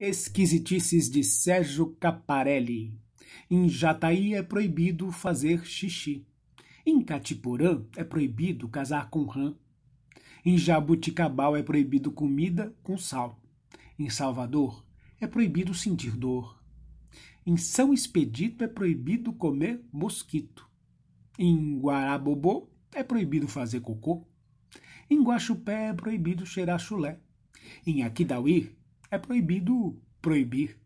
Esquisitices de Sérgio Caparelli. Em Jataí é proibido fazer xixi. Em Catiporã é proibido casar com rã. Em Jabuticabal é proibido comida com sal. Em Salvador é proibido sentir dor. Em São Expedito é proibido comer mosquito. Em Guarabobô é proibido fazer cocô. Em Guaxupé é proibido cheirar chulé. Em Aquidauí é proibido proibir.